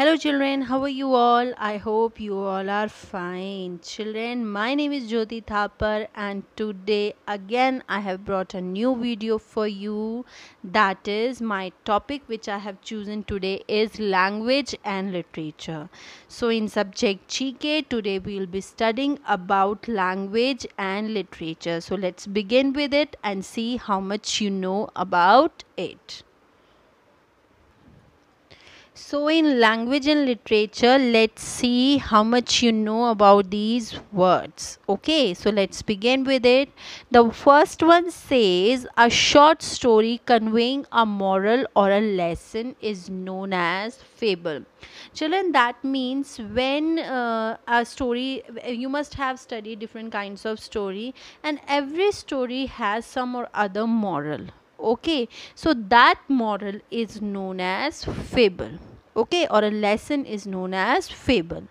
Hello, children. How are you all? I hope you all are fine. Children, my name is Jyoti Thapar, and today again I have brought a new video for you. That is, my topic which I have chosen today is language and literature. So, in subject GK, today we will be studying about language and literature. So, let's begin with it and see how much you know about it. So, in language and literature, let's see how much you know about these words. Okay, so let's begin with it. The first one says a short story conveying a moral or a lesson is known as fable. Children, that means when uh, a story, you must have studied different kinds of story, and every story has some or other moral okay so that moral is known as fable okay or a lesson is known as fable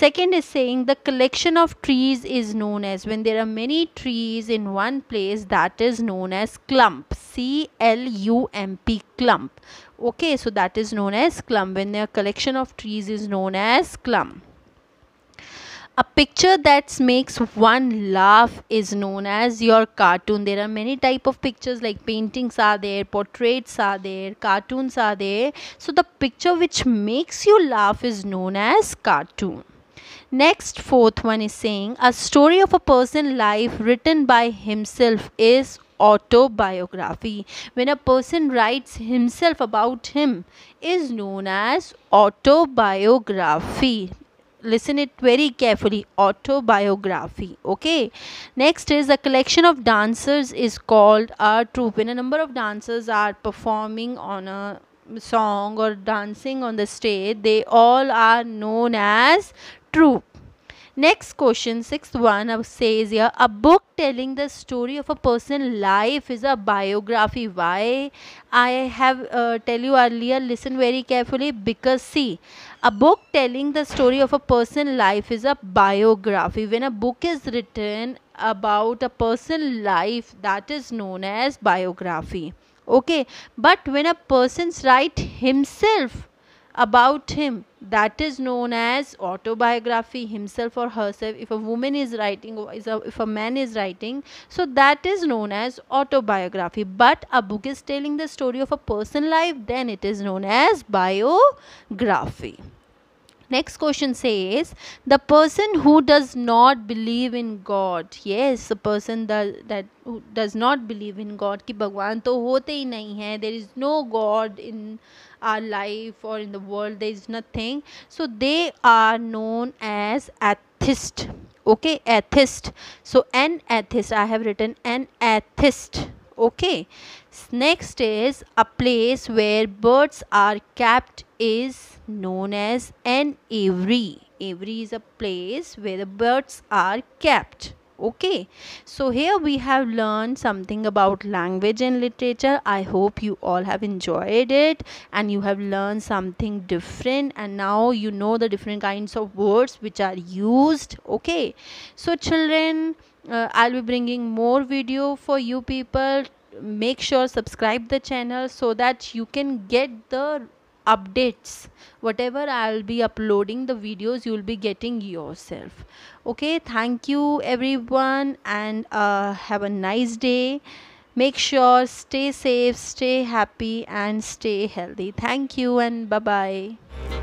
second is saying the collection of trees is known as when there are many trees in one place that is known as clump c l u m p clump okay so that is known as clump when a collection of trees is known as clump a picture that makes one laugh is known as your cartoon there are many type of pictures like paintings are there portraits are there cartoons are there so the picture which makes you laugh is known as cartoon next fourth one is saying a story of a person life written by himself is autobiography when a person writes himself about him is known as autobiography listen it very carefully autobiography okay next is a collection of dancers is called a troupe and a number of dancers are performing on a song or dancing on the stage they all are known as troupe Next question, sixth one says here, a book telling the story of a person's life is a biography. Why? I have uh, tell you earlier, listen very carefully because see, a book telling the story of a person's life is a biography. When a book is written about a person's life, that is known as biography. Okay, but when a person writes himself about him, that is known as autobiography himself or herself if a woman is writing or if a man is writing so that is known as autobiography but a book is telling the story of a person life then it is known as biography next question says the person who does not believe in god yes the person that, that who does not believe in god ki bhagwan to hote hi nahi hai there is no god in our life or in the world there is nothing so they are known as atheist okay atheist so an atheist i have written an atheist okay next is a place where birds are kept is known as an aviary aviary is a place where the birds are kept okay so here we have learned something about language and literature i hope you all have enjoyed it and you have learned something different and now you know the different kinds of words which are used okay so children uh, i'll be bringing more video for you people make sure subscribe the channel so that you can get the updates whatever i'll be uploading the videos you'll be getting yourself okay thank you everyone and uh, have a nice day make sure stay safe stay happy and stay healthy thank you and bye bye